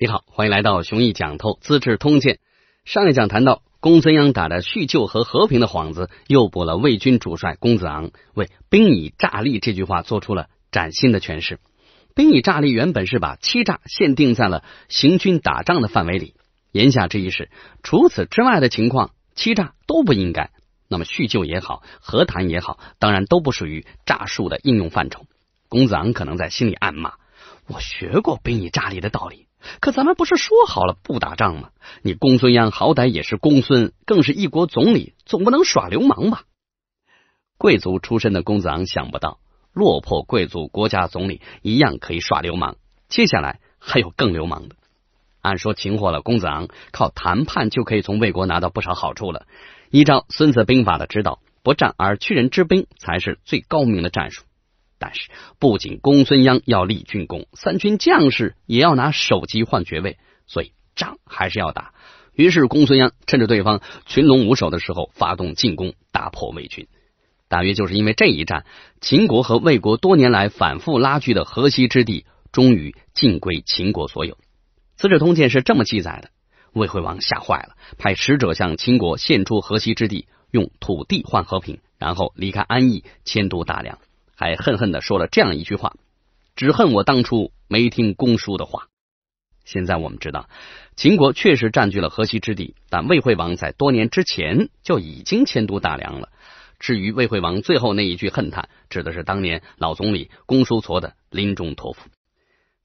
你好，欢迎来到《雄毅讲透资治通鉴》。上一讲谈到，公孙鞅打着叙旧和和平的幌子，诱捕了魏军主帅公子昂，为“兵以诈立”这句话做出了崭新的诠释。“兵以诈立”原本是把欺诈限定在了行军打仗的范围里，言下之意是，除此之外的情况，欺诈都不应该。那么叙旧也好，和谈也好，当然都不属于诈术的应用范畴。公子昂可能在心里暗骂：“我学过‘兵以诈立’的道理。”可咱们不是说好了不打仗吗？你公孙鞅好歹也是公孙，更是一国总理，总不能耍流氓吧？贵族出身的公子昂想不到，落魄贵族国家总理一样可以耍流氓。接下来还有更流氓的。按说擒获了公子昂，靠谈判就可以从魏国拿到不少好处了。依照《孙子兵法》的指导，不战而屈人之兵才是最高明的战术。但是，不仅公孙鞅要立军功，三军将士也要拿首级换爵位，所以仗还是要打。于是，公孙鞅趁着对方群龙无首的时候，发动进攻，打破魏军。大约就是因为这一战，秦国和魏国多年来反复拉锯的河西之地，终于尽归秦国所有。《资治通鉴》是这么记载的：魏惠王吓坏了，派使者向秦国献出河西之地，用土地换和平，然后离开安邑，迁都大梁。还恨恨的说了这样一句话，只恨我当初没听公叔的话。现在我们知道，秦国确实占据了河西之地，但魏惠王在多年之前就已经迁都大梁了。至于魏惠王最后那一句恨叹，指的是当年老总理公叔痤的临终托付。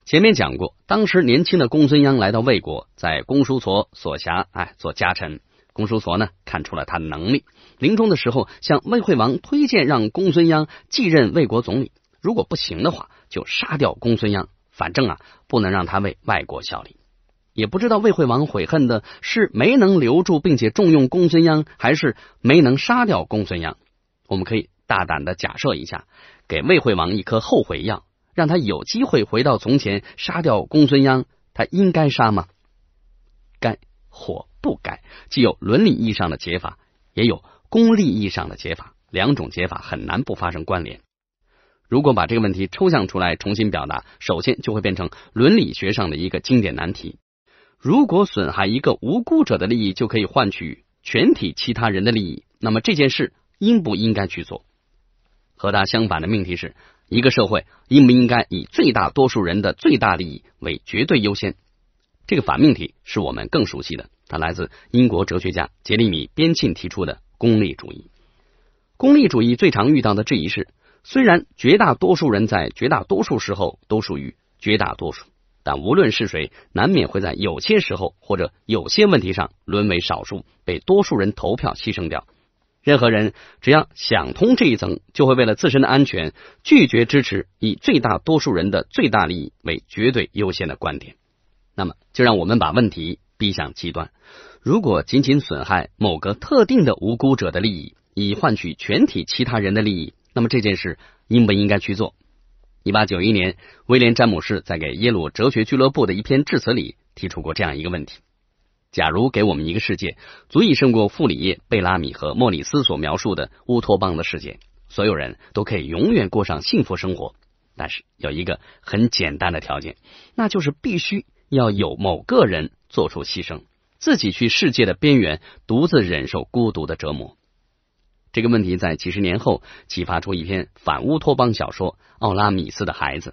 前面讲过，当时年轻的公孙鞅来到魏国，在公叔痤所辖哎做家臣。公叔痤呢，看出了他的能力，临终的时候向魏惠王推荐让公孙鞅继任魏国总理，如果不行的话，就杀掉公孙鞅，反正啊，不能让他为外国效力。也不知道魏惠王悔恨的是没能留住并且重用公孙鞅，还是没能杀掉公孙鞅。我们可以大胆的假设一下，给魏惠王一颗后悔药，让他有机会回到从前杀掉公孙鞅，他应该杀吗？该。或不该，既有伦理意义上的解法，也有功利意义上的解法，两种解法很难不发生关联。如果把这个问题抽象出来重新表达，首先就会变成伦理学上的一个经典难题：如果损害一个无辜者的利益就可以换取全体其他人的利益，那么这件事应不应该去做？和它相反的命题是一个社会应不应该以最大多数人的最大利益为绝对优先？这个反命题是我们更熟悉的，它来自英国哲学家杰里米·边沁提出的功利主义。功利主义最常遇到的质疑是：虽然绝大多数人在绝大多数时候都属于绝大多数，但无论是谁，难免会在有些时候或者有些问题上沦为少数，被多数人投票牺牲掉。任何人只要想通这一层，就会为了自身的安全，拒绝支持以最大多数人的最大利益为绝对优先的观点。那么，就让我们把问题逼向极端：如果仅仅损害某个特定的无辜者的利益，以换取全体其他人的利益，那么这件事应不应该去做？一八九一年，威廉·詹姆士在给耶鲁哲学俱乐部的一篇致辞里提出过这样一个问题：假如给我们一个世界，足以胜过傅里叶、贝拉米和莫里斯所描述的乌托邦的世界，所有人都可以永远过上幸福生活，但是有一个很简单的条件，那就是必须。要有某个人做出牺牲，自己去世界的边缘，独自忍受孤独的折磨。这个问题在几十年后启发出一篇反乌托邦小说《奥拉米斯的孩子》。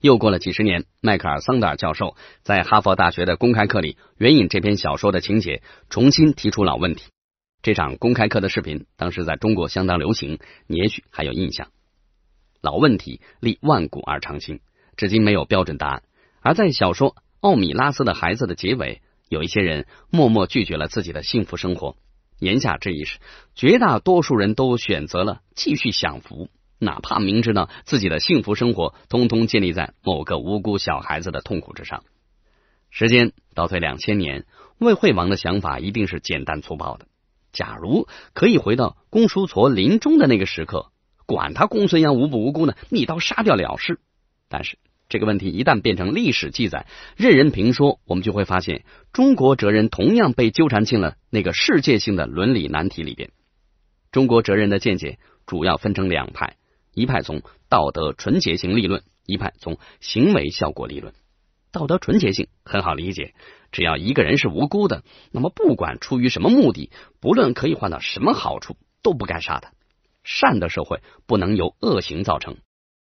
又过了几十年，迈克尔·桑德尔教授在哈佛大学的公开课里援引这篇小说的情节，重新提出老问题。这场公开课的视频当时在中国相当流行，你也许还有印象。老问题历万古而长青，至今没有标准答案，而在小说。奥米拉斯的孩子的结尾，有一些人默默拒绝了自己的幸福生活。言下之意是，绝大多数人都选择了继续享福，哪怕明知道自己的幸福生活通通建立在某个无辜小孩子的痛苦之上。时间倒退两千年，魏惠王的想法一定是简单粗暴的。假如可以回到公叔痤临终的那个时刻，管他公孙鞅无不无辜呢，一刀杀掉了事。但是。这个问题一旦变成历史记载，任人评说，我们就会发现，中国哲人同样被纠缠进了那个世界性的伦理难题里边。中国哲人的见解主要分成两派：一派从道德纯洁性立论，一派从行为效果立论。道德纯洁性很好理解，只要一个人是无辜的，那么不管出于什么目的，不论可以换到什么好处，都不该杀他。善的社会不能由恶行造成，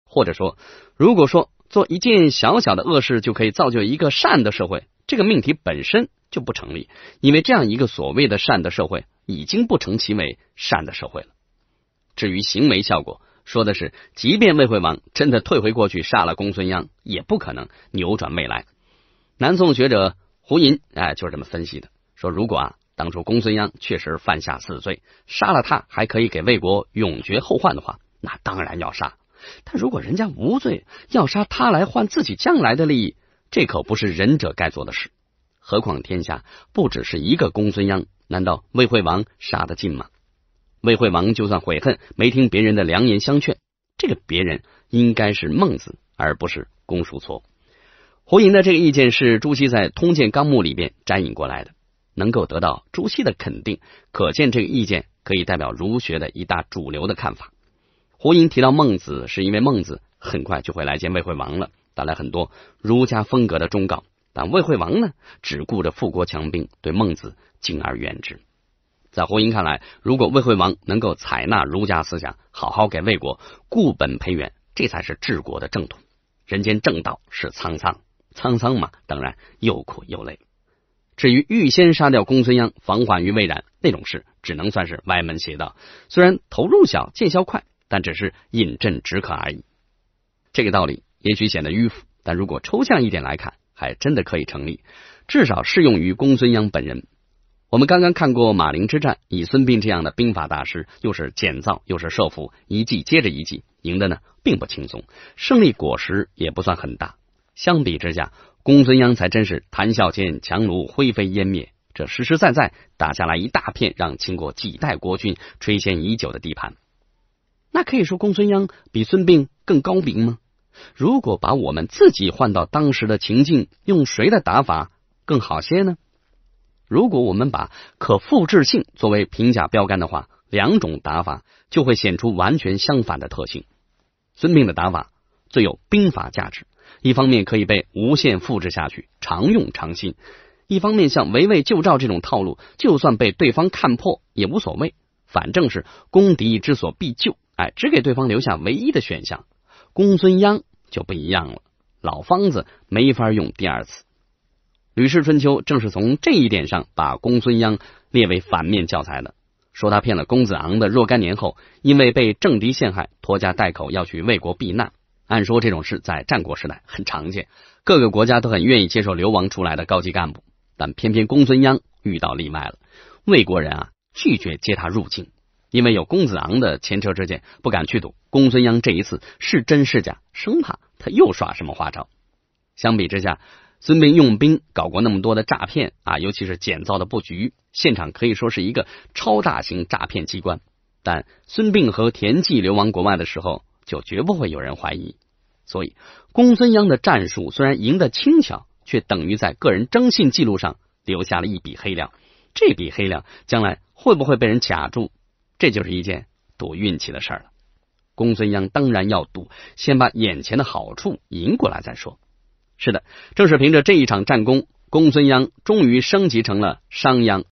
或者说，如果说。做一件小小的恶事就可以造就一个善的社会，这个命题本身就不成立，因为这样一个所谓的善的社会已经不成其为善的社会了。至于行为效果，说的是，即便魏惠王真的退回过去杀了公孙鞅，也不可能扭转未来。南宋学者胡寅，哎，就是这么分析的，说如果啊，当初公孙鞅确实犯下死罪，杀了他还可以给魏国永绝后患的话，那当然要杀。但如果人家无罪，要杀他来换自己将来的利益，这可不是仁者该做的事。何况天下不只是一个公孙鞅，难道魏惠王杀得尽吗？魏惠王就算悔恨，没听别人的良言相劝，这个别人应该是孟子，而不是公叔痤。胡寅的这个意见是朱熹在《通鉴纲目》里边摘引过来的，能够得到朱熹的肯定，可见这个意见可以代表儒学的一大主流的看法。胡英提到孟子，是因为孟子很快就会来见魏惠王了，带来很多儒家风格的忠告。但魏惠王呢，只顾着富国强兵，对孟子敬而远之。在胡英看来，如果魏惠王能够采纳儒家思想，好好给魏国固本培元，这才是治国的正统。人间正道是沧桑，沧桑嘛，当然又苦又累。至于预先杀掉公孙鞅，防患于未然那种事，只能算是歪门邪道，虽然投入小，见效快。但只是饮鸩止渴而已。这个道理也许显得迂腐，但如果抽象一点来看，还真的可以成立，至少适用于公孙鞅本人。我们刚刚看过马陵之战，以孙膑这样的兵法大师，又是建造又是设伏，一计接着一计，赢的呢并不轻松，胜利果实也不算很大。相比之下，公孙鞅才真是谈笑间强弩灰飞烟灭，这实实在在打下来一大片，让秦国几代国君垂涎已久的地盘。那可以说公孙鞅比孙膑更高明吗？如果把我们自己换到当时的情境，用谁的打法更好些呢？如果我们把可复制性作为评价标杆的话，两种打法就会显出完全相反的特性。孙膑的打法最有兵法价值，一方面可以被无限复制下去，常用常新；一方面像围魏救赵这种套路，就算被对方看破也无所谓，反正是攻敌之所必救。哎，只给对方留下唯一的选项。公孙鞅就不一样了，老方子没法用第二次。《吕氏春秋》正是从这一点上把公孙鞅列为反面教材的，说他骗了公子昂的若干年后，因为被政敌陷害，拖家带口要去魏国避难。按说这种事在战国时代很常见，各个国家都很愿意接受流亡出来的高级干部，但偏偏公孙鞅遇到例外了，魏国人啊拒绝接他入境。因为有公子昂的前车之鉴，不敢去赌。公孙鞅这一次是真是假，生怕他又耍什么花招。相比之下，孙膑用兵搞过那么多的诈骗啊，尤其是简造的布局现场，可以说是一个超大型诈骗机关。但孙膑和田忌流亡国外的时候，就绝不会有人怀疑。所以，公孙鞅的战术虽然赢得轻巧，却等于在个人征信记录上留下了一笔黑料。这笔黑料将来会不会被人卡住？这就是一件赌运气的事了。公孙鞅当然要赌，先把眼前的好处赢过来再说。是的，正是凭着这一场战功，公孙鞅终于升级成了商鞅。